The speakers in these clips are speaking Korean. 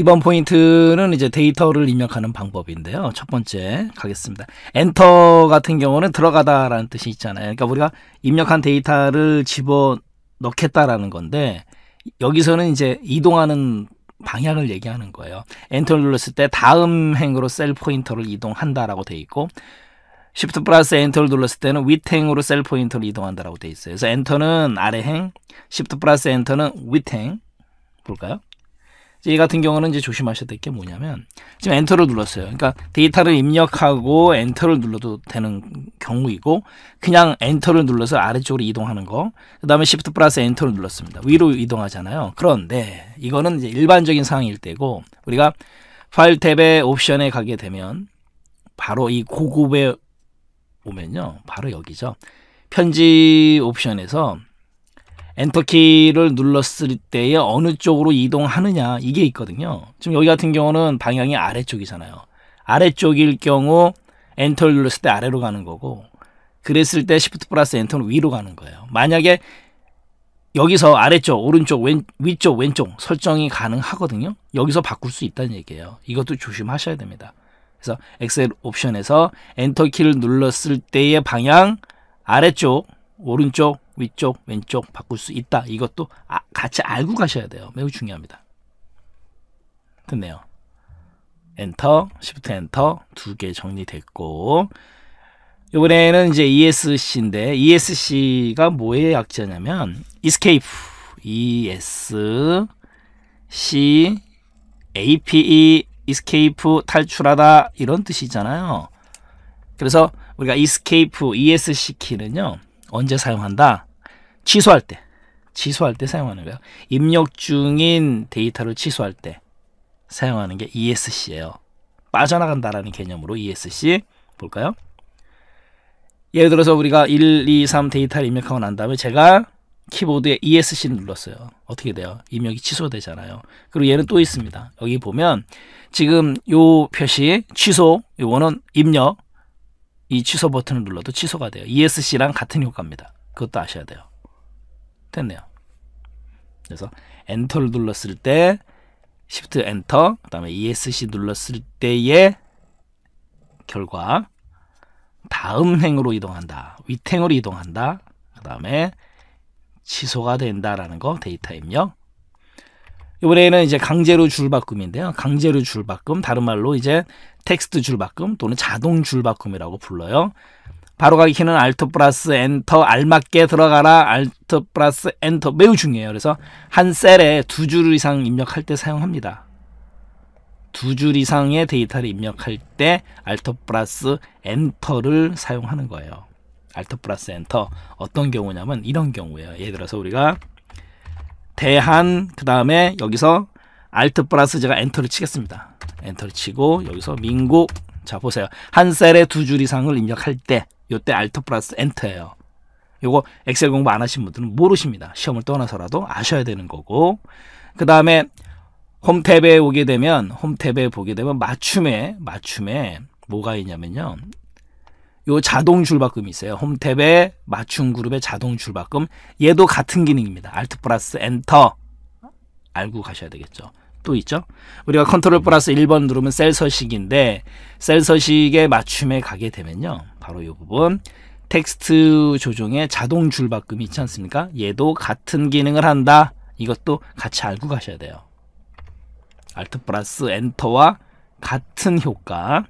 이번 포인트는 이제 데이터를 입력하는 방법인데요. 첫 번째 가겠습니다. 엔터 같은 경우는 들어가다라는 뜻이 있잖아요. 그러니까 우리가 입력한 데이터를 집어 넣겠다라는 건데 여기서는 이제 이동하는 방향을 얘기하는 거예요. 엔터를 눌렀을 때 다음 행으로 셀 포인터를 이동한다라고 돼 있고 s h i 플러스 엔터를 눌렀을 때는 윗행으로 셀 포인터를 이동한다라고 돼 있어요. 그래서 엔터는 아래행, s h i 플러스 엔터는 윗행 볼까요? 이 같은 경우는 이제 조심하셔야 될 게 뭐냐면 지금 엔터를 눌렀어요. 그러니까 데이터를 입력하고 엔터를 눌러도 되는 경우이고 그냥 엔터를 눌러서 아래쪽으로 이동하는 거. 그다음에 시프트 플러스 엔터를 눌렀습니다. 위로 이동하잖아요. 그런데 이거는 이제 일반적인 상황일 때고 우리가 파일 탭의 옵션에 가게 되면 바로 이 고급에 오면요. 바로 여기죠. 편지 옵션에서 엔터키를 눌렀을 때에 어느 쪽으로 이동하느냐 이게 있거든요. 지금 여기 같은 경우는 방향이 아래쪽이잖아요. 아래쪽일 경우 엔터를 눌렀을 때 아래로 가는 거고 그랬을 때 시프트 플러스 엔터는 위로 가는 거예요. 만약에 여기서 아래쪽, 오른쪽, 왼, 위쪽, 왼쪽 설정이 가능하거든요. 여기서 바꿀 수 있다는 얘기예요. 이것도 조심하셔야 됩니다. 그래서 엑셀 옵션에서 엔터 키를 눌렀을 때의 방향, 아래쪽, 오른쪽, 위쪽, 왼쪽 바꿀 수 있다. 이것도 아, 같이 알고 가셔야 돼요. 매우 중요합니다. 됐네요. 엔터, 시프트 엔터 두 개 정리됐고 이번에는 이제 ESC인데 ESC가 뭐의 약자냐면 Escape, ES, C, APE, Escape 탈출하다 이런 뜻이잖아요. 그래서 우리가 Escape, ESC 키는요 언제 사용한다? 취소할 때, 취소할 때 사용하는 거예요. 입력 중인 데이터를 취소할 때 사용하는 게 ESC예요. 빠져나간다라는 개념으로 ESC 볼까요? 예를 들어서 우리가 1, 2, 3 데이터를 입력하고 난 다음에 제가 키보드에 ESC를 눌렀어요. 어떻게 돼요? 입력이 취소되잖아요. 그리고 얘는 또 있습니다. 여기 보면 지금 요 표시 취소, 요거는 입력, 이 취소 버튼을 눌러도 취소가 돼요. ESC랑 같은 효과입니다. 그것도 아셔야 돼요. 됐네요. 그래서 엔터를 눌렀을 때 시프트 엔터 그다음에 ESC 눌렀을 때의 결과 다음 행으로 이동한다. 위탱으로 이동한다. 그다음에 취소가 된다라는 거 데이터 입력. 이번에는 이제 강제로 줄바꿈인데요. 강제로 줄바꿈 다른 말로 이제 텍스트 줄바꿈 또는 자동 줄바꿈이라고 불러요. 바로 가기키는 알트 플러스 엔터 알맞게 들어가라 알트 플러스 엔터 매우 중요해요. 그래서 한 셀에 두 줄 이상 입력할 때 사용합니다. 두 줄 이상의 데이터를 입력할 때 알트 플러스 엔터를 사용하는 거예요. 알트 플러스 엔터 어떤 경우냐면 이런 경우예요. 예를 들어서 우리가 대한 그 다음에 여기서 알트 플러스 제가 엔터를 치겠습니다. 엔터를 치고 여기서 민국 자 보세요. 한 셀에 두 줄 이상을 입력할 때 요때 알터 플러스 엔터예요. 요거 엑셀 공부 안 하신 분들은 모르십니다. 시험을 떠나서라도 아셔야 되는 거고. 그 다음에 홈탭에 오게 되면 홈탭에 보게 되면 맞춤에 맞춤에 뭐가 있냐면요. 요 자동 줄바꿈이 있어요. 홈탭에 맞춤 그룹의 자동 줄바꿈 얘도 같은 기능입니다. 알트 플러스 엔터 알고 가셔야 되겠죠. 또 있죠. 우리가 컨트롤 플러스 1번 누르면 셀 서식인데 셀 서식에 맞춤에 가게 되면요. 바로 이 부분 텍스트 조정의 자동 줄바꿈이 있지 않습니까? 얘도 같은 기능을 한다. 이것도 같이 알고 가셔야 돼요. 알트 플러스 엔터와 같은 효과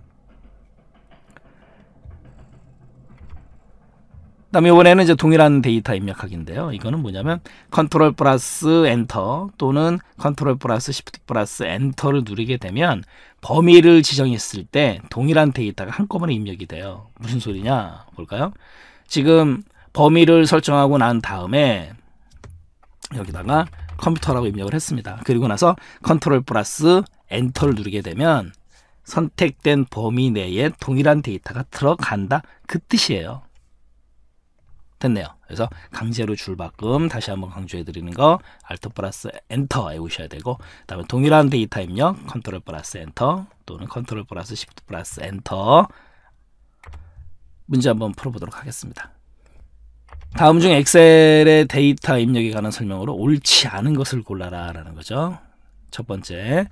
그다음에 이번에는 이제 동일한 데이터 입력하기인데요. 이거는 뭐냐면 컨트롤 플러스 엔터 또는 컨트롤 플러스 시프트 플러스 엔터를 누르게 되면 범위를 지정했을 때 동일한 데이터가 한꺼번에 입력이 돼요. 무슨 소리냐 볼까요? 지금 범위를 설정하고 난 다음에 여기다가 컴퓨터라고 입력을 했습니다. 그리고 나서 컨트롤 플러스 엔터를 누르게 되면 선택된 범위 내에 동일한 데이터가 들어간다 그 뜻이에요. 됐네요. 그래서 강제로 줄바꿈 다시 한번 강조해 드리는 거 알트 플러스 엔터 외우셔야 되고 그다음에 동일한 데이터 입력 컨트롤 플러스 엔터 또는 컨트롤 플러스 시프트 플러스 엔터 문제 한번 풀어보도록 하겠습니다. 다음 중 엑셀의 데이터 입력에 관한 설명으로 옳지 않은 것을 골라라 라는 거죠. 첫 번째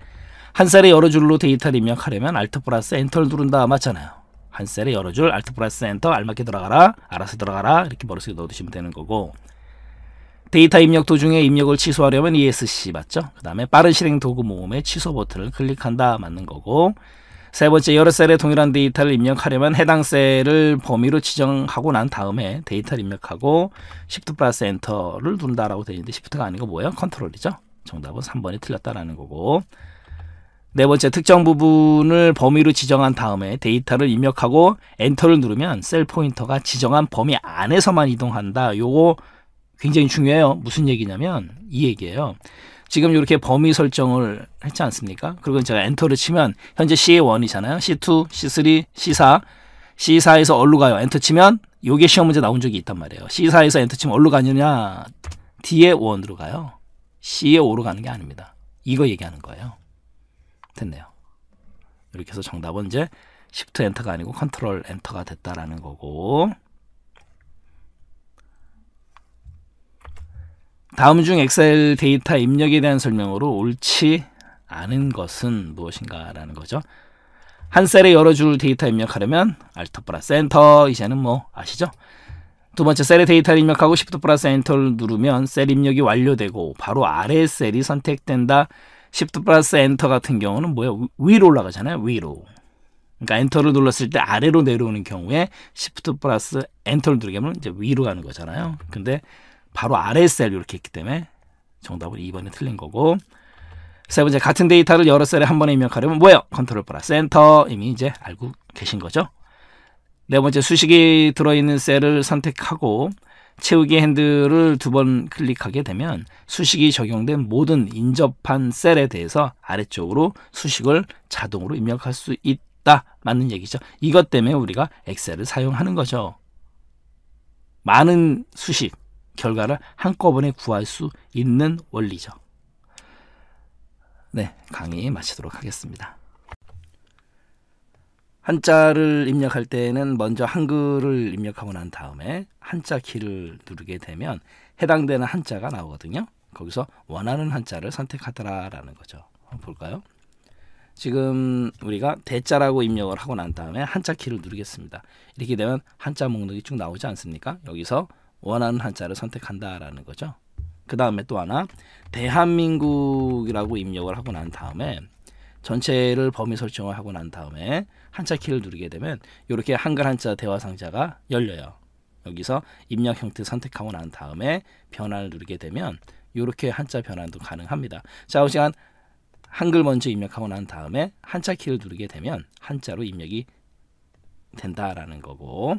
한셀에 여러 줄로 데이터를 입력하려면 알트 플러스 엔터를 누른다 맞잖아요. 한 셀에 여러 줄 알트 플러스 엔터 알맞게 들어가라 알아서 들어가라 이렇게 머릿속에 넣어두시면 되는 거고 데이터 입력 도중에 입력을 취소하려면 ESC 맞죠? 그 다음에 빠른 실행 도구 모음에 취소 버튼을 클릭한다 맞는 거고 세 번째 여러 셀에 동일한 데이터를 입력하려면 해당 셀을 범위로 지정하고 난 다음에 데이터를 입력하고 Shift 플러스 엔터를 누른다라고 되어 있는데 Shift가 아니고 뭐예요? 컨트롤이죠? 정답은 3번이 틀렸다라는 거고 네 번째 특정 부분을 범위로 지정한 다음에 데이터를 입력하고 엔터를 누르면 셀 포인터가 지정한 범위 안에서만 이동한다. 요거 굉장히 중요해요. 무슨 얘기냐면 이 얘기예요. 지금 이렇게 범위 설정을 했지 않습니까? 그리고 제가 엔터를 치면 현재 C1이잖아요. C2, C3, C4, C4에서 어디로 가요? 엔터 치면 요게 시험 문제 나온 적이 있단 말이에요. C4에서 엔터 치면 어디로 가느냐? D의 1으로 가요. C의 5로 가는 게 아닙니다. 이거 얘기하는 거예요. 됐네요. 이렇게 해서 정답은 이제 Shift 엔터가 아니고 컨트롤 엔터가 됐다라는 거고 다음 중 엑셀 데이터 입력에 대한 설명으로 옳지 않은 것은 무엇인가라는 거죠. 한 셀에 여러 줄 데이터 입력하려면 Alt 플러스 엔터 이제는 뭐 아시죠? 두 번째 셀에 데이터를 입력하고 Shift 플러스 엔터를 누르면 셀 입력이 완료되고 바로 아래 셀이 선택된다. Shift 플러스 엔터 같은 경우는 뭐야 위로 올라가잖아요. 위로. 그러니까 엔터를 눌렀을 때 아래로 내려오는 경우에 Shift 플러스 엔터를 누르면 게하 이제 위로 가는 거잖아요. 근데 바로 아래 셀 이렇게 있기 때문에 정답은 2번이 틀린 거고 세 번째 같은 데이터를 여러 셀에 한 번에 입력하려면 뭐예요? 컨트롤 플러스 엔터 이미 이제 알고 계신 거죠. 네 번째 수식이 들어있는 셀을 선택하고 채우기 핸들을 두 번 클릭하게 되면 수식이 적용된 모든 인접한 셀에 대해서 아래쪽으로 수식을 자동으로 입력할 수 있다. 맞는 얘기죠. 이것 때문에 우리가 엑셀을 사용하는 거죠. 많은 수식, 결과를 한꺼번에 구할 수 있는 원리죠. 네, 강의 마치도록 하겠습니다. 한자를 입력할 때에는 먼저 한글을 입력하고 난 다음에 한자 키를 누르게 되면 해당되는 한자가 나오거든요. 거기서 원하는 한자를 선택하더라라는 거죠. 볼까요? 지금 우리가 대자라고 입력을 하고 난 다음에 한자 키를 누르겠습니다. 이렇게 되면 한자 목록이 쭉 나오지 않습니까? 여기서 원하는 한자를 선택한다라는 거죠. 그 다음에 또 하나 대한민국이라고 입력을 하고 난 다음에 전체를 범위 설정을 하고 난 다음에 한자 키를 누르게 되면 이렇게 한글 한자 대화 상자가 열려요. 여기서 입력 형태 선택하고 난 다음에 변환을 누르게 되면 이렇게 한자 변환도 가능합니다. 자, 우선 한글 먼저 입력하고 난 다음에 한자 키를 누르게 되면 한자로 입력이 된다라는 거고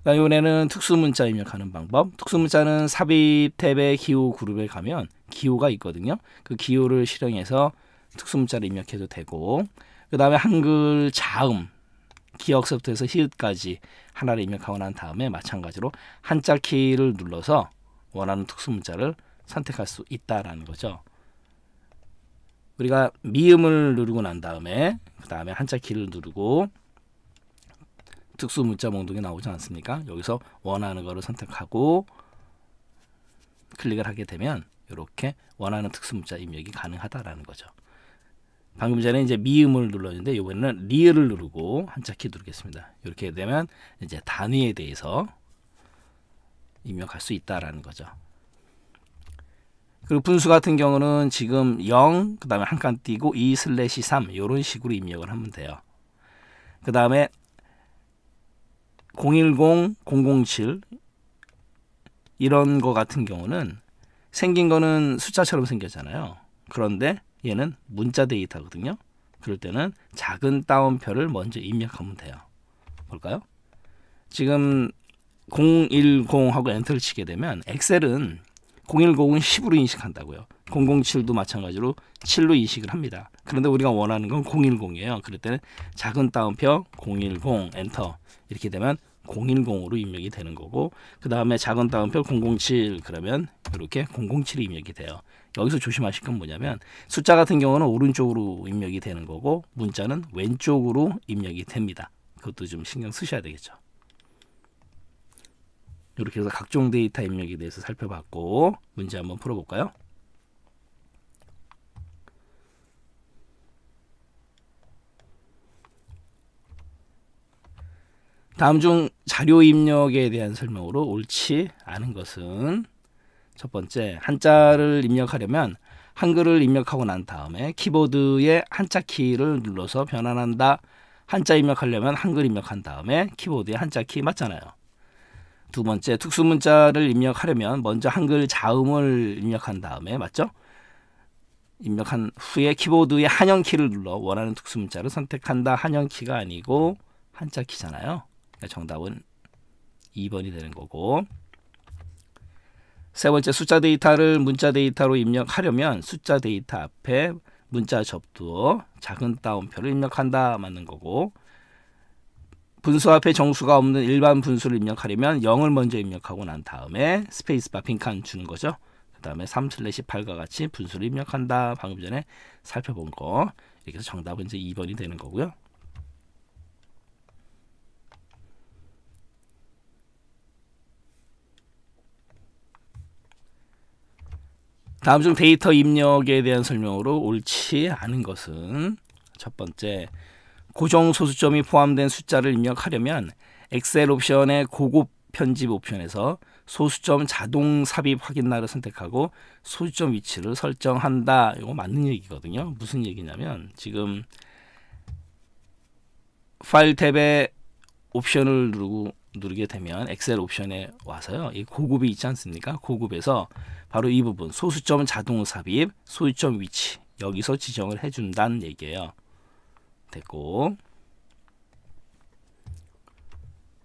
이번에는 특수문자 입력하는 방법 특수문자는 삽입 탭의 기호 그룹에 가면 기호가 있거든요. 그 기호를 실행해서 특수문자를 입력해도 되고 그 다음에 한글 자음 기억서부터해서 히읗까지 하나를 입력하고 난 다음에 마찬가지로 한자 키를 눌러서 원하는 특수문자를 선택할 수 있다라는 거죠. 우리가 미음을 누르고 난 다음에 그 다음에 한자 키를 누르고 특수 문자 몽둥이 나오지 않습니까? 여기서 원하는 거를 선택하고 클릭을 하게 되면 이렇게 원하는 특수문자 입력이 가능하다라는 거죠. 방금 전에 이제 미음을 눌렀는데 이번에는 리을 을 누르고 한자 키 누르겠습니다. 이렇게 되면 이제 단위에 대해서 입력할 수 있다라는 거죠. 그리고 분수 같은 경우는 지금 0, 그 다음에 한 칸 띄고 2 슬래시 3 이런 식으로 입력을 하면 돼요. 그 다음에 010, 007 이런 거 같은 경우는 생긴 거는 숫자처럼 생겼잖아요. 그런데 얘는 문자 데이터거든요. 그럴 때는 작은 따옴표를 먼저 입력하면 돼요. 볼까요? 지금 010하고 엔터를 치게 되면 엑셀은 010은 10으로 인식한다고요. 007도 마찬가지로 7로 인식을 합니다. 그런데 우리가 원하는 건 010이에요. 그럴 때는 작은 따옴표 010 엔터 이렇게 되면 010으로 입력이 되는 거고 그 다음에 작은 따옴표 007 그러면 이렇게 007이 입력이 돼요. 여기서 조심하실 건 뭐냐면 숫자 같은 경우는 오른쪽으로 입력이 되는 거고 문자는 왼쪽으로 입력이 됩니다. 그것도 좀 신경 쓰셔야 되겠죠. 이렇게 해서 각종 데이터 입력에 대해서 살펴봤고 문제 한번 풀어볼까요? 다음 중 자료 입력에 대한 설명으로 옳지 않은 것은 첫 번째 한자를 입력하려면 한글을 입력하고 난 다음에 키보드의 한자 키를 눌러서 변환한다. 한자 입력하려면 한글 입력한 다음에 키보드의 한자 키 맞잖아요. 두 번째 특수 문자를 입력하려면 먼저 한글 자음을 입력한 다음에 맞죠? 입력한 후에 키보드의 한영 키를 눌러 원하는 특수 문자를 선택한다. 한영 키가 아니고 한자 키잖아요. 네, 정답은 2번이 되는 거고 세 번째 숫자 데이터를 문자 데이터로 입력하려면 숫자 데이터 앞에 문자 접두어 작은 따옴표를 입력한다 맞는 거고 분수 앞에 정수가 없는 일반 분수를 입력하려면 0을 먼저 입력하고 난 다음에 스페이스바 빈칸 주는 거죠. 그 다음에 3 슬래시 8과 같이 분수를 입력한다. 방금 전에 살펴본 거. 이렇게 해서 정답은 이제 2번이 되는 거고요. 다음 중 데이터 입력에 대한 설명으로 옳지 않은 것은 첫 번째, 고정 소수점이 포함된 숫자를 입력하려면 엑셀 옵션의 고급 편집 옵션에서 소수점 자동 삽입 확인 날을 선택하고 소수점 위치를 설정한다. 이거 맞는 얘기거든요. 무슨 얘기냐면 지금 파일 탭에 옵션을 누르고 누르게 되면 엑셀 옵션에 와서요. 이 고급이 있지 않습니까? 고급에서 바로 이 부분 소수점 자동 삽입, 소유점 위치 여기서 지정을 해준다는 얘기예요. 됐고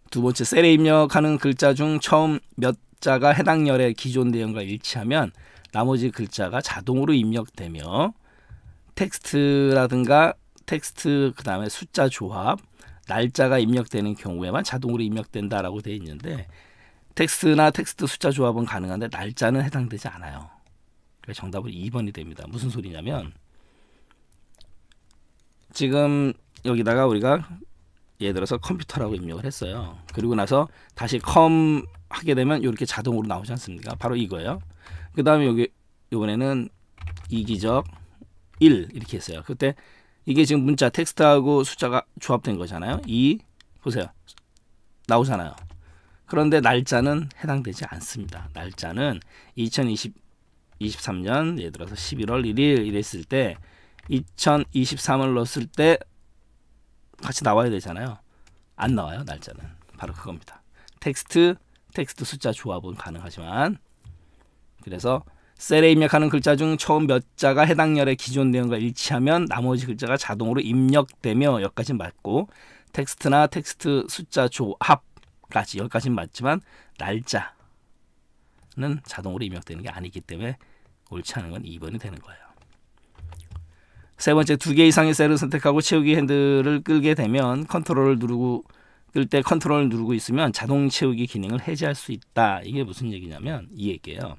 두 번째 셀에 입력하는 글자 중 처음 몇 자가 해당 열의 기존 내용과 일치하면 나머지 글자가 자동으로 입력되며 텍스트라든가 텍스트 그 다음에 숫자 조합 날짜가 입력되는 경우에만 자동으로 입력된다라고 되어 있는데 텍스트나 텍스트 숫자 조합은 가능한데 날짜는 해당되지 않아요. 그래서 정답은 2번이 됩니다. 무슨 소리냐면 지금 여기다가 우리가 예를 들어서 컴퓨터라고 입력을 했어요. 그리고 나서 다시 컴 하게 되면 이렇게 자동으로 나오지 않습니까? 바로 이거예요. 그 다음에 여기 이번에는 이기적 1 이렇게 했어요. 그때 이게 지금 문자 텍스트하고 숫자가 조합된 거잖아요. 2 보세요. 나오잖아요. 그런데 날짜는 해당되지 않습니다. 날짜는 2 0 2 3년 예를 들어서 11월 1일 이랬을 때 2023을 넣었을 때 같이 나와야 되잖아요. 안 나와요, 날짜는. 바로 그겁니다. 텍스트, 텍스트 숫자 조합은 가능하지만 그래서 셀에 입력하는 글자 중 처음 몇 자가 해당 열의 기존 내용과 일치하면 나머지 글자가 자동으로 입력되며 여기까지 맞고 텍스트나 텍스트 숫자 조합 까지 여기까지는 맞지만 날짜는 자동으로 입력되는 게 아니기 때문에 옳지 않은 건 2번이 되는 거예요. 세 번째 두 개 이상의 셀을 선택하고 채우기 핸들을 끌게 되면 컨트롤을 누르고 끌 때 컨트롤을 누르고 있으면 자동 채우기 기능을 해제할 수 있다. 이게 무슨 얘기냐면 이 얘기예요.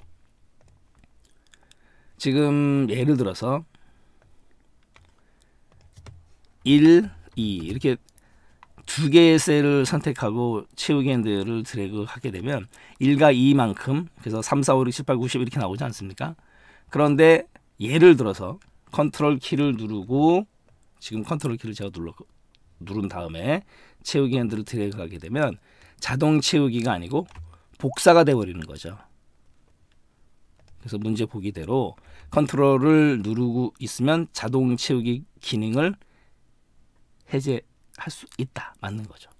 지금 예를 들어서 1, 2 이렇게 두 개의 셀을 선택하고 채우기 핸들을 드래그 하게 되면 1과 2만큼 그래서 3, 4, 5, 6, 7, 8, 90 1 이렇게 나오지 않습니까? 그런데 예를 들어서 컨트롤 키를 누르고 지금 컨트롤 키를 제가 눌러, 누른 다음에 채우기 핸들을 드래그 하게 되면 자동 채우기가 아니고 복사가 돼버리는 거죠. 그래서 문제 보기대로 컨트롤을 누르고 있으면 자동 채우기 기능을 해제 할수 있다. 맞는 거죠.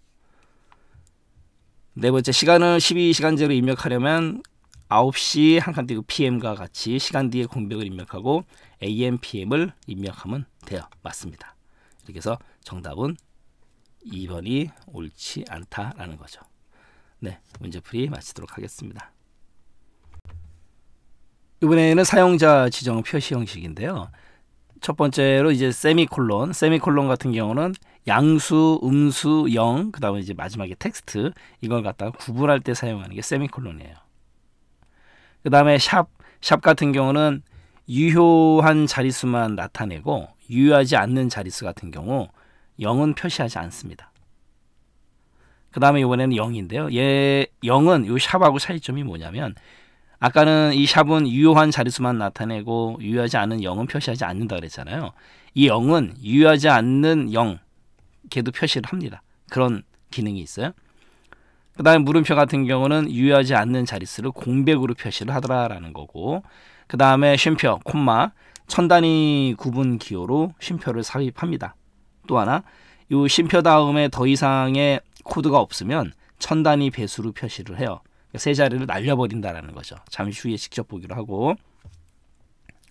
네 번째 시간을 12시간제로 입력하려면 9시 한칸 띄고 PM과 같이 시간 뒤에 공백을 입력하고 AM, PM을 입력하면 돼요. 맞습니다. 이렇게 해서 정답은 2번이 옳지 않다라는 거죠. 네, 문제풀이 마치도록 하겠습니다. 이번에는 사용자 지정 표시 형식인데요. 첫 번째로 이제 세미콜론, 세미콜론 같은 경우는 양수, 음수, 영, 그 다음에 이제 마지막에 텍스트 이걸 갖다가 구분할 때 사용하는 게 세미콜론이에요. 그 다음에 샵, 샵 같은 경우는 유효한 자릿수만 나타내고 유효하지 않는 자릿수 같은 경우 영은 표시하지 않습니다. 그 다음에 이번에는 영인데요얘영은이 예, 샵하고 차이점이 뭐냐면 아까는 이 샵은 유효한 자릿수만 나타내고 유효하지 않은 영은 표시하지 않는다 그랬잖아요. 이영은 유효하지 않는 영, 이도 표시를 합니다. 그런 기능이 있어요. 그 다음에 물음표 같은 경우는 유효하지 않는 자릿수를 공백으로 표시를 하더라라는 거고 그 다음에 쉼표, 콤마, 천 단위 구분 기호로 쉼표를 삽입합니다. 또 하나, 이 쉼표 다음에 더 이상의 코드가 없으면 천 단위 배수로 표시를 해요. 그러니까 세 자리를 날려버린다라는 거죠. 잠시 후에 직접 보기로 하고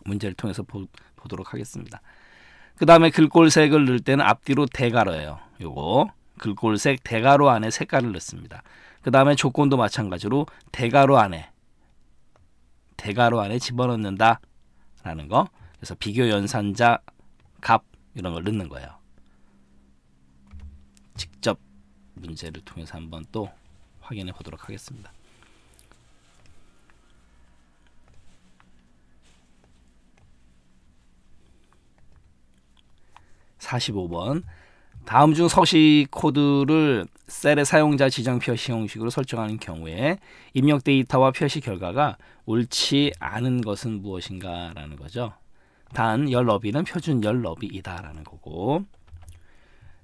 문제를 통해서 보, 보도록 하겠습니다. 그 다음에 글꼴색을 넣을 때는 앞뒤로 대가로예요. 요거 글꼴색 대가로 안에 색깔을 넣습니다. 그 다음에 조건도 마찬가지로 대가로 안에 대가로 안에 집어넣는다 라는 거 그래서 비교 연산자 값 이런 걸 넣는 거예요. 직접 문제를 통해서 한번 또 확인해 보도록 하겠습니다. 45번 다음 중 서식 코드를 셀의 사용자 지정 표시 형식으로 설정하는 경우에 입력 데이터와 표시 결과가 옳지 않은 것은 무엇인가 라는 거죠. 단, 열 너비는 표준 열 너비이다 라는 거고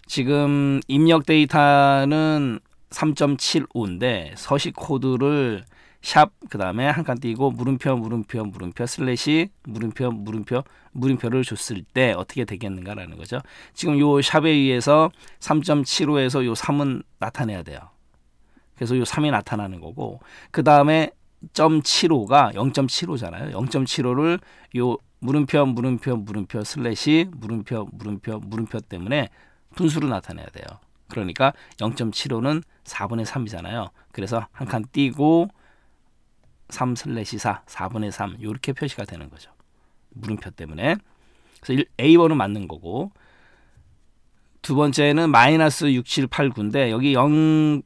지금 입력 데이터는 3.75인데 서식 코드를 샵 그다음에 한 칸 띄고 물음표 물음표 물음표 슬래시 물음표 물음표 물음표를 줬을 때 어떻게 되겠는가라는 거죠. 지금 요 샵에 의해서 3.75에서 요 3은 나타내야 돼요. 그래서 요 3이 나타나는 거고 그다음에 0.75가 0.75잖아요. 0.75를 요 물음표 물음표 물음표 슬래시 물음표 물음표 물음표 때문에 분수로 나타내야 돼요. 그러니까 0.75는 4분의 3이잖아요. 그래서 한 칸 띄고 3 슬래시 4, 4분의 3 이렇게 표시가 되는 거죠. 물음표 때문에. 그래서 1, a 번은 맞는 거고 두 번째는 마이너스 6, 7, 8, 9인데 여기 0,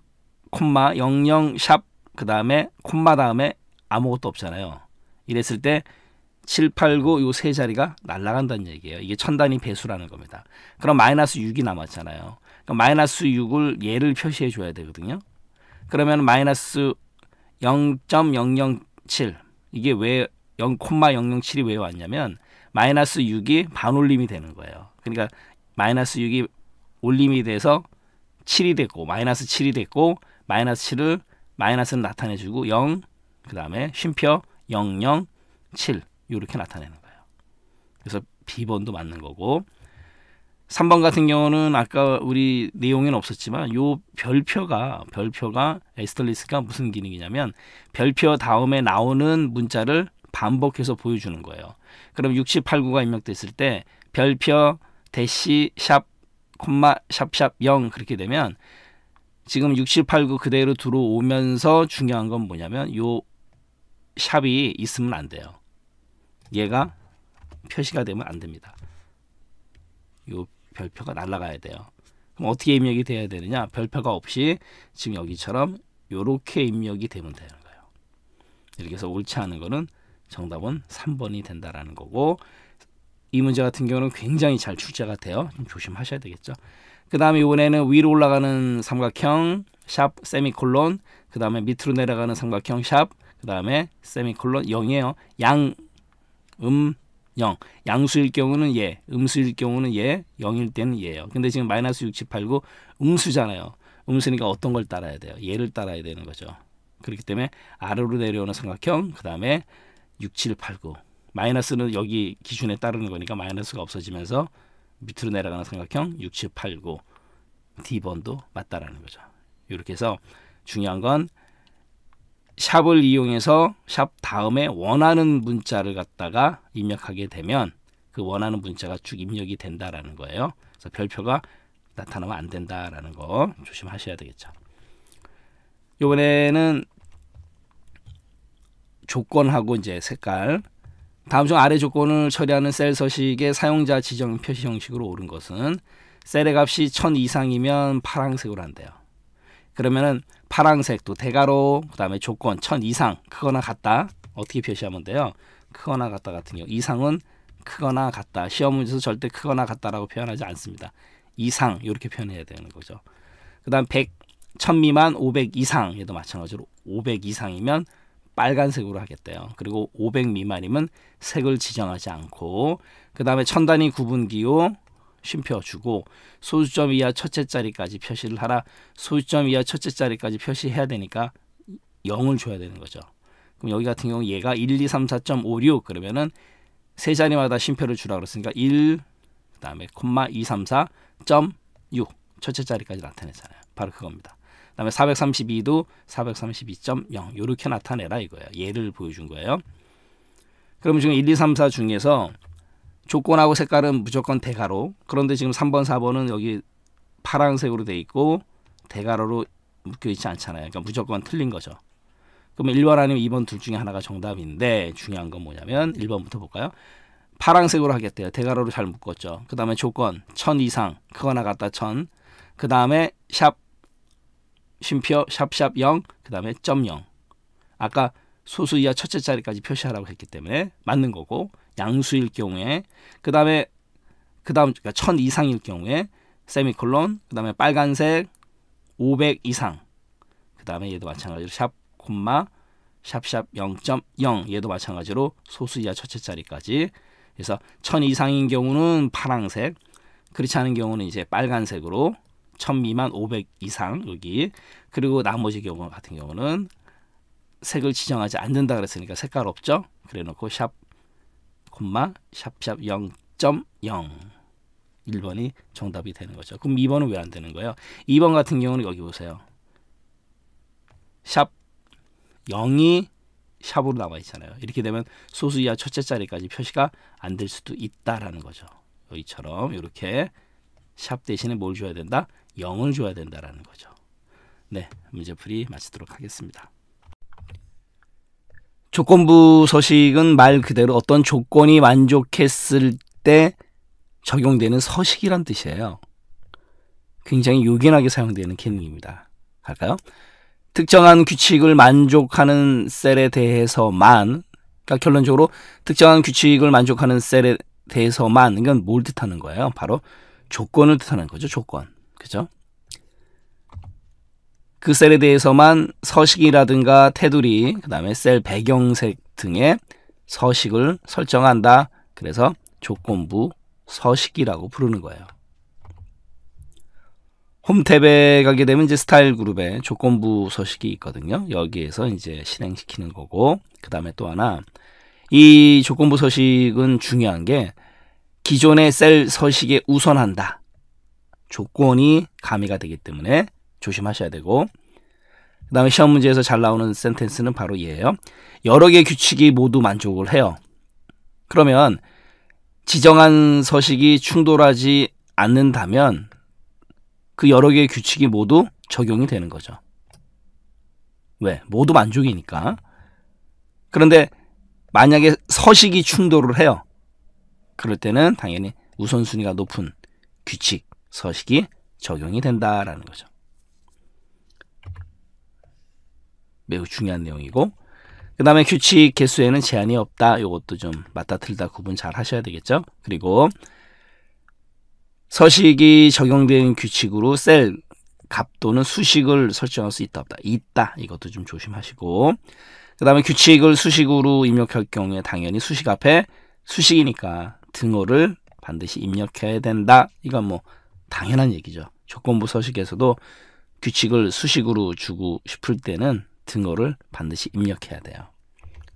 콤마 00 샵, 그 다음에 콤마 다음에 아무것도 없잖아요. 이랬을 때 7, 8, 9 요 세 자리가 날라간다는 얘기예요. 이게 천 단위 배수라는 겁니다. 그럼 마이너스 6이 남았잖아요. 그러 마이너스 6을 얘를 표시해 줘야 되거든요. 그러면 마이너스 0.007 이게 왜 0,007이 왜 왔냐면 마이너스 6이 반올림이 되는 거예요. 그러니까 마이너스 6이 올림이 돼서 7이 됐고 마이너스 7이 됐고 마이너스 7을 마이너스는 나타내주고 0 그다음에 쉼표 007 이렇게 나타내는 거예요. 그래서 비번도 맞는 거고 3번 같은 경우는 아까 우리 내용에는 없었지만 요 별표가 별표가 에스터리스가 무슨 기능이냐면 별표 다음에 나오는 문자를 반복해서 보여주는 거예요. 그럼 689가 입력됐을 때 별표 대시 샵 콤마 샵샵 0 그렇게 되면 지금 689 그대로 들어오면서 중요한 건 뭐냐면 요 샵이 있으면 안 돼요. 얘가 표시가 되면 안 됩니다. 요 별표가 날아가야 돼요. 그럼 어떻게 입력이 돼야 되느냐? 별표가 없이 지금 여기처럼 이렇게 입력이 되면 되는 거예요. 이렇게 해서 옳지 않은 거는 정답은 3번이 된다라는 거고 이 문제 같은 경우는 굉장히 잘 출제가 돼요. 좀 조심하셔야 되겠죠. 그 다음에 이번에는 위로 올라가는 삼각형 샵 세미콜론 그 다음에 밑으로 내려가는 삼각형 샵그 다음에 세미콜론 0이에요. 양, 음, 0. 양수일 경우는 예, 음수일 경우는 예, 0일 때는 예요. 근데 지금 마이너스 6 7 8 9 음수잖아요. 음수니까 어떤 걸 따라야 돼요? 예를 따라야 되는 거죠. 그렇기 때문에 아래로 내려오는 삼각형, 그 다음에 6789. 마이너스는 여기 기준에 따르는 거니까 마이너스가 없어지면서 밑으로 내려가는 삼각형 6789. D번도 맞다라는 거죠. 이렇게 해서 중요한 건 샵을 이용해서 샵 다음에 원하는 문자를 갖다가 입력하게 되면 그 원하는 문자가 쭉 입력이 된다라는 거예요. 그래서 별표가 나타나면 안 된다라는 거 조심하셔야 되겠죠. 요번에는 조건하고 이제 색깔 다음 중 아래 조건을 처리하는 셀 서식의 사용자 지정 표시 형식으로 오른 것은 셀의 값이 1000 이상이면 파란색으로 한대요. 그러면은 파랑색도 대괄호 그다음에 조건 천 이상 크거나 같다 어떻게 표시하면 돼요? 크거나 같다 같은 경우 이상은 크거나 같다 시험 문제에서 절대 크거나 같다라고 표현하지 않습니다. 이상 이렇게 표현해야 되는 거죠. 그다음 100, 1000 미만 500 이상 얘도 마찬가지로 500 이상이면 빨간색으로 하겠대요. 그리고 500 미만이면 색을 지정하지 않고 그 다음에 천단위 구분기호 쉼표주고 소수점 이하 첫째 자리까지 표시를 하라. 소수점 이하 첫째 자리까지 표시해야 되니까 0을 줘야 되는 거죠. 그럼 여기 같은 경우 얘가 1, 2, 3, 4.56 그러면은 세 자리마다 쉼표를 주라 그랬으니까 1, 그 다음에 콤마 2, 3, 4.6 첫째 자리까지 나타내잖아요. 바로 그겁니다. 그 다음에 432도 432.0 이렇게 나타내라 이거예요. 얘를 보여준 거예요. 그럼 지금 1, 2, 3, 4 중에서 조건하고 색깔은 무조건 대가로 그런데 지금 3번 4번은 여기 파란색으로 돼 있고 대가로로 묶여 있지 않잖아요. 그러니까 무조건 틀린 거죠. 그러면 1번 아니면 2번 둘 중에 하나가 정답인데 중요한 건 뭐냐면 1번부터 볼까요? 파란색으로 하겠대요. 대가로로 잘 묶었죠. 그 다음에 조건 1000 이상 크거나 같다 1000. 그 다음에 샵 쉼표 샵샵 0. 그 다음에 점 0. 아까 소수 이하 첫째 자리까지 표시하라고 했기 때문에 맞는 거고 양수일 경우에 그 다음에 그 다음 그러니까 천 이상일 경우에 세미콜론 그 다음에 빨간색 500 이상 그 다음에 얘도 마찬가지로 샵 콤마 샵샵 0.0 얘도 마찬가지로 소수 이하 첫째 자리까지 그래서 천 이상인 경우는 파랑색 그렇지 않은 경우는 이제 빨간색으로 천 미만 500 이상 여기 그리고 나머지 경우 같은 경우는 색을 지정하지 않는다 그랬으니까 색깔 없죠? 그래 놓고 샵 콤마 샵샵 0.0 1번이 정답이 되는 거죠. 그럼 2번은 왜 안 되는 거예요? 2번 같은 경우는 여기 보세요. 샵 0이 샵으로 나와 있잖아요. 이렇게 되면 소수 이하 첫째 자리까지 표시가 안 될 수도 있다라는 거죠. 여기처럼 이렇게 샵 대신에 뭘 줘야 된다? 0을 줘야 된다라는 거죠. 네, 문제풀이 마치도록 하겠습니다. 조건부 서식은 말 그대로 어떤 조건이 만족했을 때 적용되는 서식이란 뜻이에요. 굉장히 요긴하게 사용되는 기능입니다. 할까요? 특정한 규칙을 만족하는 셀에 대해서만 그러니까 결론적으로 특정한 규칙을 만족하는 셀에 대해서만 이건 뭘 뜻하는 거예요? 바로 조건을 뜻하는 거죠. 조건. 그죠? 그 셀에 대해서만 서식이라든가 테두리, 그 다음에 셀 배경색 등의 서식을 설정한다. 그래서 조건부 서식이라고 부르는 거예요. 홈탭에 가게 되면 이제 스타일 그룹에 조건부 서식이 있거든요. 여기에서 이제 실행시키는 거고, 그 다음에 또 하나, 이 조건부 서식은 중요한 게 기존의 셀 서식에 우선한다. 조건이 가미가 되기 때문에 조심하셔야 되고 그 다음에 시험 문제에서 잘 나오는 센텐스는 바로 이에요. 여러 개의 규칙이 모두 만족을 해요. 그러면 지정한 서식이 충돌하지 않는다면 그 여러 개의 규칙이 모두 적용이 되는 거죠. 왜? 모두 만족이니까. 그런데 만약에 서식이 충돌을 해요. 그럴 때는 당연히 우선순위가 높은 규칙, 서식이 적용이 된다라는 거죠. 매우 중요한 내용이고 그 다음에 규칙 개수에는 제한이 없다. 이것도 좀 맞다 틀다 구분 잘 하셔야 되겠죠. 그리고 서식이 적용된 규칙으로 셀 값 또는 수식을 설정할 수 있다 없다. 있다. 이것도 좀 조심하시고 그 다음에 규칙을 수식으로 입력할 경우에 당연히 수식 앞에 수식이니까 등호를 반드시 입력해야 된다. 이건 뭐 당연한 얘기죠. 조건부 서식에서도 규칙을 수식으로 주고 싶을 때는 같은 거를 반드시 입력해야 돼요.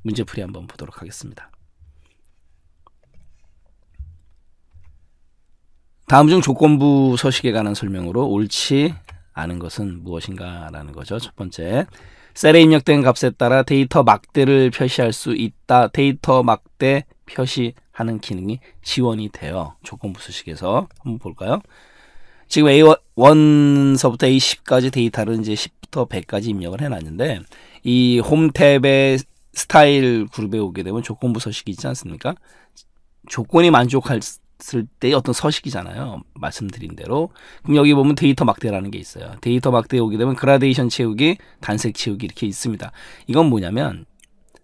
문제풀이 한번 보도록 하겠습니다. 다음 중 조건부 서식에 관한 설명으로 옳지 않은 것은 무엇인가 라는 거죠. 첫 번째, 셀에 입력된 값에 따라 데이터 막대를 표시할 수 있다. 데이터 막대 표시하는 기능이 지원이 돼요. 조건부 서식에서 한번 볼까요? 지금 A1서부터 A10까지 데이터를 이제 10 1부터 100까지 입력을 해놨는데 이 홈탭의 스타일 그룹에 오게 되면 조건부 서식이 있지 않습니까? 조건이 만족했을 때 어떤 서식이잖아요. 말씀드린 대로. 그럼 여기 보면 데이터 막대라는 게 있어요. 데이터 막대에 오게 되면 그라데이션 채우기, 단색 채우기 이렇게 있습니다. 이건 뭐냐면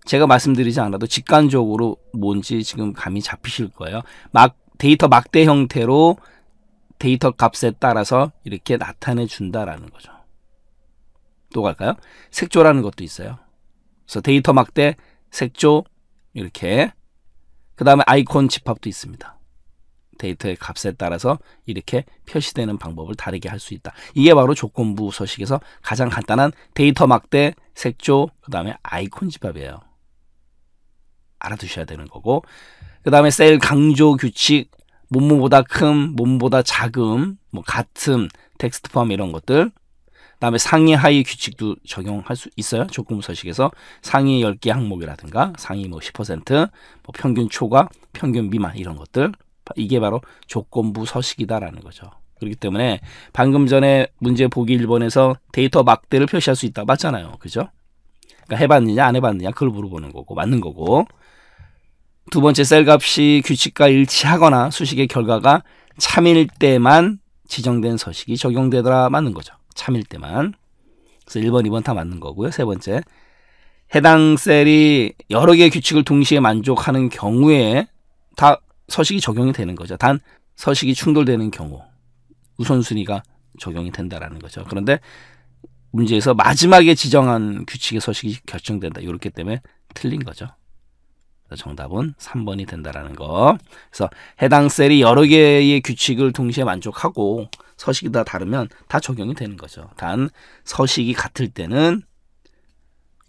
제가 말씀드리지 않아도 직관적으로 뭔지 지금 감이 잡히실 거예요. 막 데이터 막대 형태로 데이터 값에 따라서 이렇게 나타내 준다라는 거죠. 또 갈까요? 색조라는 것도 있어요. 그래서 데이터 막대, 색조 이렇게 그 다음에 아이콘 집합도 있습니다. 데이터의 값에 따라서 이렇게 표시되는 방법을 다르게 할 수 있다. 이게 바로 조건부 서식에서 가장 간단한 데이터 막대, 색조, 그 다음에 아이콘 집합이에요. 알아두셔야 되는 거고 그 다음에 셀 강조 규칙, 몸무보다 큼, 몸보다 작음, 뭐 같음, 텍스트 포함 이런 것들 다음에 상위 하위 규칙도 적용할 수 있어요. 조건부 서식에서 상위 10개 항목이라든가 상위 뭐 10%, 뭐 평균 초과, 평균 미만 이런 것들 이게 바로 조건부 서식이다라는 거죠. 그렇기 때문에 방금 전에 문제 보기 1번에서 데이터 막대를 표시할 수 있다 맞잖아요. 그죠? 그러니까 해봤느냐 안 해봤느냐 그걸 물어보는 거고 맞는 거고 두 번째 셀 값이 규칙과 일치하거나 수식의 결과가 참일 때만 지정된 서식이 적용되더라 맞는 거죠. 참일 때만. 그래서 1번, 2번 다 맞는 거고요. 세 번째. 해당 셀이 여러 개의 규칙을 동시에 만족하는 경우에 다 서식이 적용이 되는 거죠. 단 서식이 충돌되는 경우 우선순위가 적용이 된다라는 거죠. 그런데 문제에서 마지막에 지정한 규칙의 서식이 결정된다. 이렇게 때문에 틀린 거죠. 정답은 3번이 된다라는 거. 그래서 해당 셀이 여러 개의 규칙을 동시에 만족하고 서식이 다 다르면 다 적용이 되는 거죠. 단 서식이 같을 때는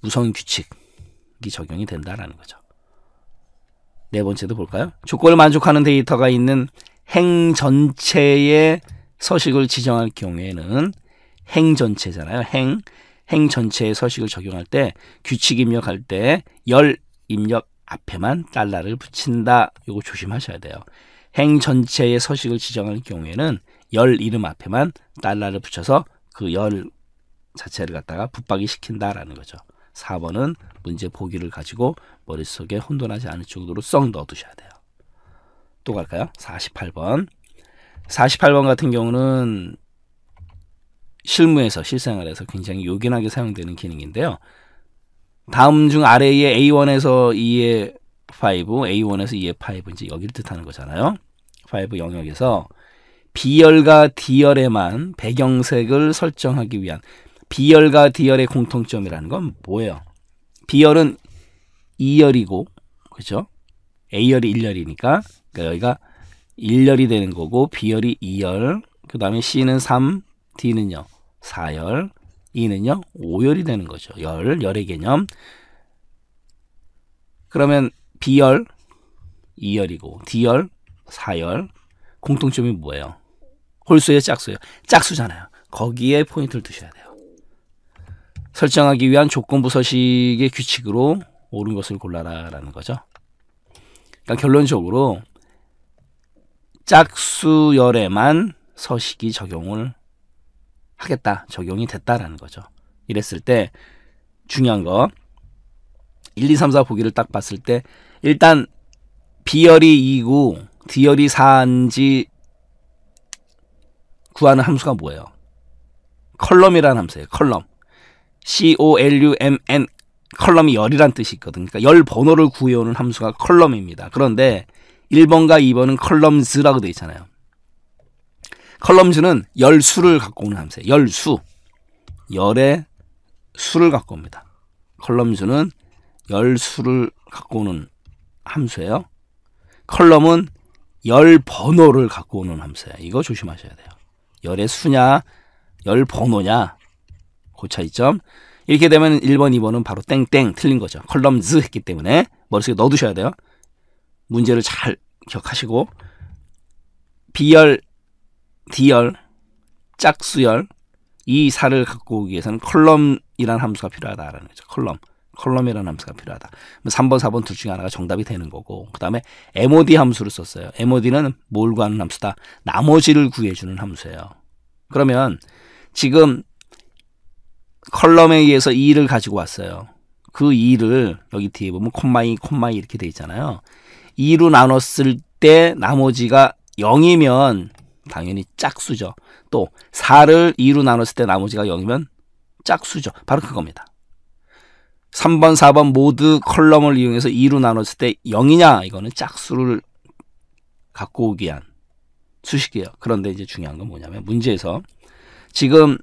무성 규칙이 적용이 된다라는 거죠. 네 번째도 볼까요? 조건을 만족하는 데이터가 있는 행 전체의 서식을 지정할 경우에는 행 전체잖아요. 행, 행 전체의 서식을 적용할 때 규칙 입력할 때 열 입력 앞에만 달러를 붙인다. 이거 조심하셔야 돼요. 행 전체의 서식을 지정할 경우에는 열 이름 앞에만 달러를 붙여서 그 열 자체를 갖다가 붙박이 시킨다라는 거죠. 4번은 문제 보기를 가지고 머릿속에 혼돈하지 않을 정도로 썩 넣어두셔야 돼요. 또 갈까요? 48번. 48번 같은 경우는 실무에서 실생활에서 굉장히 요긴하게 사용되는 기능인데요. 다음 중아래에 A1에서 e 에 5, A1에서 e 에5 이제 여길 뜻하는 거잖아요. 5 영역에서 B열과 D열에만 배경색을 설정하기 위한 B열과 D열의 공통점이라는 건 뭐예요? B열은 2열이고 그죠? A열이 1열이니까 그러니까 여기가 1열이 되는 거고 B열이 2열 그 다음에 C는 3 D는요 4열 E는요 5열이 되는 거죠. 열, 열의 개념 그러면 B열 2열이고 D열 4열 공통점이 뭐예요? 홀수에 짝수예요. 짝수잖아요. 거기에 포인트를 두셔야 돼요. 설정하기 위한 조건부 서식의 규칙으로 옳은 것을 골라라라는 거죠. 그러니까 결론적으로 짝수열에만 서식이 적용을 하겠다. 적용이 됐다라는 거죠. 이랬을 때 중요한 거 1, 2, 3, 4 보기를 딱 봤을 때 일단 B열이 2고 D열이 4인지 구하는 함수가 뭐예요? 컬럼이라는 함수예요. 컬럼. C-O-L-U-M-N 컬럼이 열이란 뜻이 있거든요. 그러니까 열 번호를 구해오는 함수가 컬럼입니다. 그런데 1번과 2번은 컬럼즈라고 되어 있잖아요. 컬럼즈는 열 수를 갖고 오는 함수예요. 열 수. 열의 수를 갖고 옵니다. 컬럼즈는 열 수를 갖고 오는 함수예요. 컬럼은 열 번호를 갖고 오는 함수예요. 이거 조심하셔야 돼요. 열의 수냐, 열 번호냐, 그 차이점. 이렇게 되면 1번, 2번은 바로 땡땡 틀린 거죠. 컬럼즈 했기 때문에 머릿속에 넣어두셔야 돼요. 문제를 잘 기억하시고 B열, D열, 짝수열 이 사를 갖고 오기 위해서는 컬럼이라는 함수가 필요하다라는 거죠. 컬럼. 컬럼이라는 함수가 필요하다. 3번, 4번 둘 중에 하나가 정답이 되는 거고 그 다음에 MOD 함수를 썼어요. MOD는 뭘 구하는 함수다? 나머지를 구해주는 함수예요. 그러면 지금 컬럼에 의해서 2를 가지고 왔어요. 그 2를 여기 뒤에 보면 콤마이 콤마이 이렇게 돼 있잖아요. 2로 나눴을 때 나머지가 0이면 당연히 짝수죠. 또 4를 2로 나눴을 때 나머지가 0이면 짝수죠. 바로 그겁니다. 3번, 4번 모두 컬럼을 이용해서 2로 나눴을 때 0이냐? 이거는 짝수를 갖고 오기 위한 수식이에요. 그런데 이제 중요한 건 뭐냐면 문제에서 지금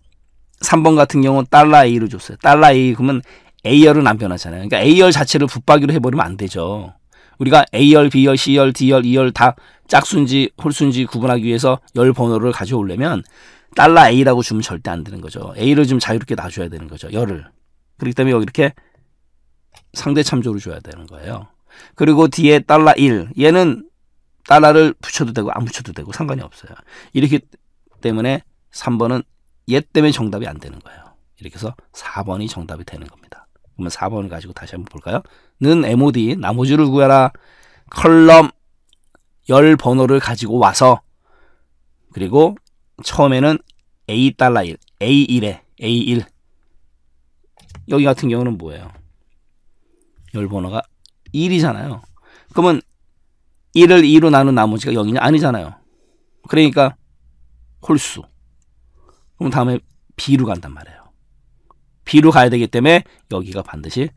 3번 같은 경우는 달러 A로 줬어요. 달러 A 그러면 A열은 안 변하잖아요. 그러니까 A열 자체를 붙박이로 해버리면 안 되죠. 우리가 A열, B열, C열, D열, E열 다짝순지홀순지 구분하기 위해서 열 번호를 가져오려면 달러 A라고 주면 절대 안 되는 거죠. A를 좀 자유롭게 놔줘야 되는 거죠. 열을. 그렇기 때문에 여기 이렇게 상대 참조를 줘야 되는 거예요. 그리고 뒤에 달러 1 얘는 달러를 붙여도 되고 안 붙여도 되고 상관이 없어요. 이렇게 때문에 3번은 얘 때문에 정답이 안 되는 거예요. 이렇게 해서 4번이 정답이 되는 겁니다. 그러면 4번을 가지고 다시 한번 볼까요? 는 MOD 나머지를 구해라. 컬럼 열 번호를 가지고 와서 그리고 처음에는 A 달러 1, A1에 A1 여기 같은 경우는 뭐예요? 열 번호가 1이잖아요. 그러면 1을 2로 나눈 나머지가 0이냐? 아니잖아요. 그러니까 홀수. 그럼 다음에 B로 간단 말이에요. B로 가야 되기 때문에 여기가 반드시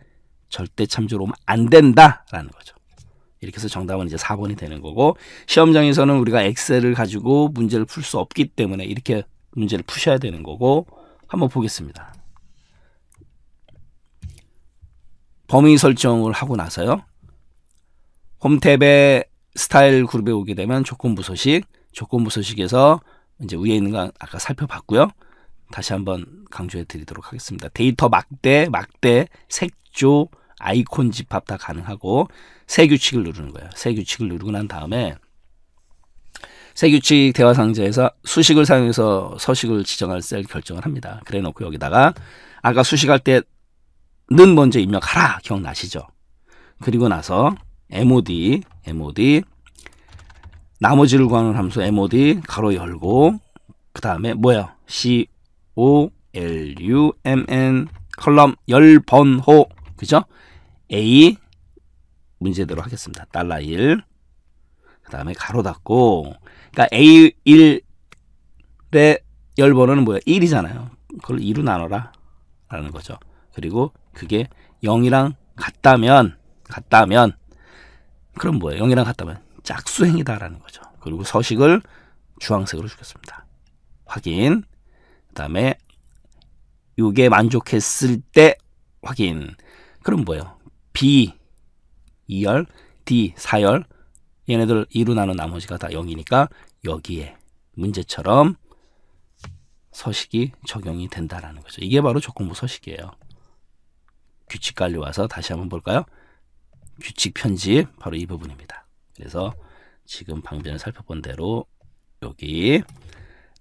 절대 참조로 오면 안 된다라는 거죠. 이렇게 해서 정답은 이제 4번이 되는 거고 시험장에서는 우리가 엑셀을 가지고 문제를 풀 수 없기 때문에 이렇게 문제를 푸셔야 되는 거고 한번 보겠습니다. 범위 설정을 하고 나서요. 홈탭에 스타일 그룹에 오게 되면 조건부 소식, 조건부 소식에서 이제 위에 있는 거 아까 살펴봤고요. 다시 한번 강조해 드리도록 하겠습니다. 데이터 막대, 막대, 색조, 아이콘 집합 다 가능하고 세 규칙을 누르는 거예요. 세 규칙을 누르고 난 다음에 세 규칙 대화 상자에서 수식을 사용해서 서식을 지정할 셀 결정을 합니다. 그래 놓고 여기다가 아까 수식할 때는 먼저 입력하라 기억나시죠? 그리고 나서 mod mod 나머지를 구하는 함수 mod 가로 열고 그 다음에 뭐야 c o l u m n 컬럼 열번호 그죠? a 문제대로 하겠습니다. 달러 1 그다음에 가로 닫고 그러니까 a 1의 열번호는 뭐야? 1이잖아요. 그걸 2로 나눠라 라는 거죠. 그리고 그게 0이랑 같다면 같다면 그럼 뭐예요? 0이랑 같다면 짝수행이다라는 거죠. 그리고 서식을 주황색으로 주겠습니다. 확인. 그 다음에 요게 만족했을 때 확인. 그럼 뭐예요? B 2열, e D 4열 얘네들 2로 나눈 나머지가 다 0이니까 여기에 문제처럼 서식이 적용이 된다라는 거죠. 이게 바로 조건부 서식이에요. 규칙 관리 와서 다시 한번 볼까요? 규칙 편집 바로 이 부분입니다. 그래서 지금 방전을 살펴본 대로 여기는